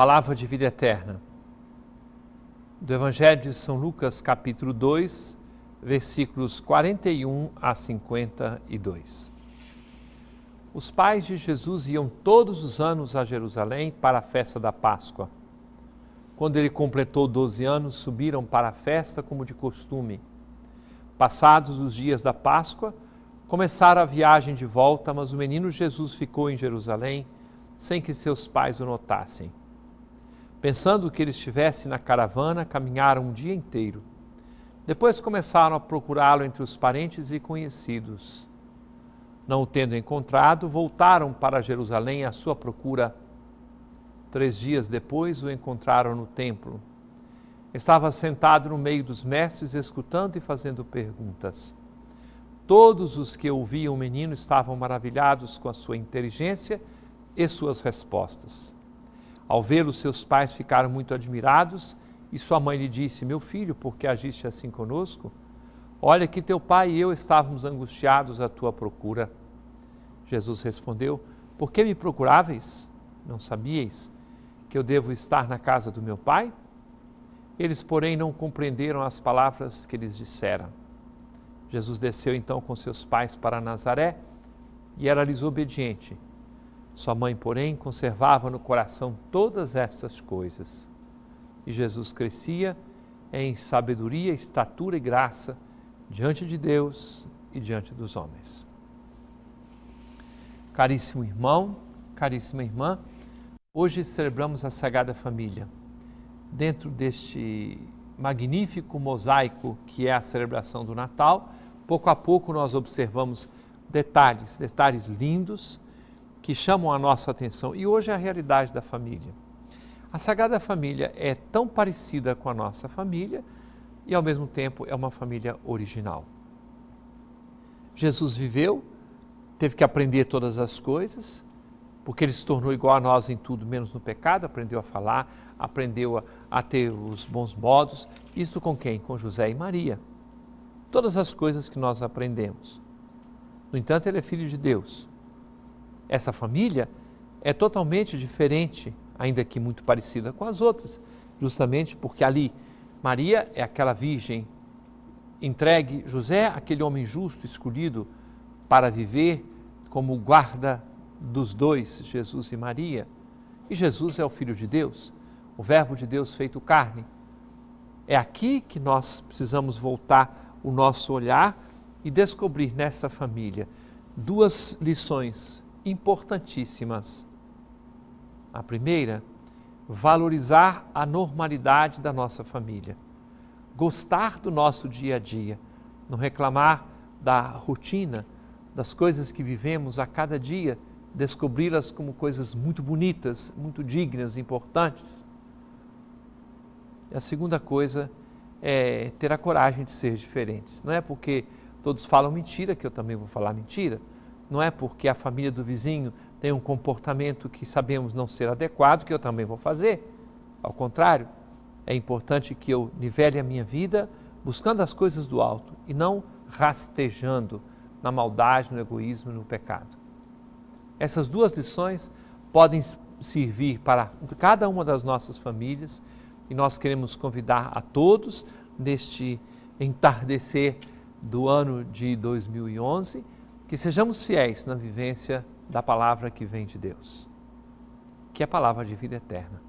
palavra de vida eterna. Do Evangelho de São Lucas, capítulo 2, versículos 41 a 52. Os pais de Jesus iam todos os anos a Jerusalém para a festa da Páscoa. Quando ele completou 12 anos, subiram para a festa como de costume. Passados os dias da Páscoa, começaram a viagem de volta, mas o menino Jesus ficou em Jerusalém sem que seus pais o notassem. Pensando que ele estivesse na caravana, caminharam um dia inteiro. Depois começaram a procurá-lo entre os parentes e conhecidos. Não o tendo encontrado, voltaram para Jerusalém à sua procura. Três dias depois o encontraram no templo. Estava sentado no meio dos mestres, escutando e fazendo perguntas. Todos os que ouviam o menino estavam maravilhados com a sua inteligência e suas respostas. Ao vê-lo, seus pais ficaram muito admirados e sua mãe lhe disse: Meu filho, por que agiste assim conosco? Olha que teu pai e eu estávamos angustiados à tua procura. Jesus respondeu: Por que me procuráveis? Não sabíeis que eu devo estar na casa do meu pai? Eles, porém, não compreenderam as palavras que lhes dissera. Jesus desceu então com seus pais para Nazaré e era-lhes obediente sua mãe, porém, conservava no coração todas estas coisas. E Jesus crescia em sabedoria, estatura e graça diante de Deus e diante dos homens. Caríssimo irmão, caríssima irmã, hoje celebramos a Sagrada Família. Dentro deste magnífico mosaico que é a celebração do Natal, pouco a pouco nós observamos detalhes, detalhes lindos que chamam a nossa atenção e hoje é a realidade da família. A Sagrada Família é tão parecida com a nossa família e ao mesmo tempo é uma família original. Jesus viveu, teve que aprender todas as coisas, porque ele se tornou igual a nós em tudo, menos no pecado, aprendeu a falar, aprendeu a, a ter os bons modos. Isso com quem? Com José e Maria. Todas as coisas que nós aprendemos. No entanto, ele é filho de Deus essa família é totalmente diferente, ainda que muito parecida com as outras, justamente porque ali Maria é aquela virgem entregue, José, é aquele homem justo escolhido para viver como guarda dos dois, Jesus e Maria. E Jesus é o Filho de Deus, o Verbo de Deus feito carne. É aqui que nós precisamos voltar o nosso olhar e descobrir nessa família duas lições importantíssimas. A primeira, valorizar a normalidade da nossa família, gostar do nosso dia a dia, não reclamar da rotina, das coisas que vivemos a cada dia, descobri-las como coisas muito bonitas, muito dignas, importantes. E a segunda coisa é ter a coragem de ser diferentes. Não é porque todos falam mentira que eu também vou falar mentira não é porque a família do vizinho tem um comportamento que sabemos não ser adequado que eu também vou fazer. Ao contrário, é importante que eu nivele a minha vida buscando as coisas do alto e não rastejando na maldade, no egoísmo e no pecado. Essas duas lições podem servir para cada uma das nossas famílias e nós queremos convidar a todos neste entardecer do ano de 2011 que sejamos fiéis na vivência da palavra que vem de Deus, que é a palavra de vida eterna.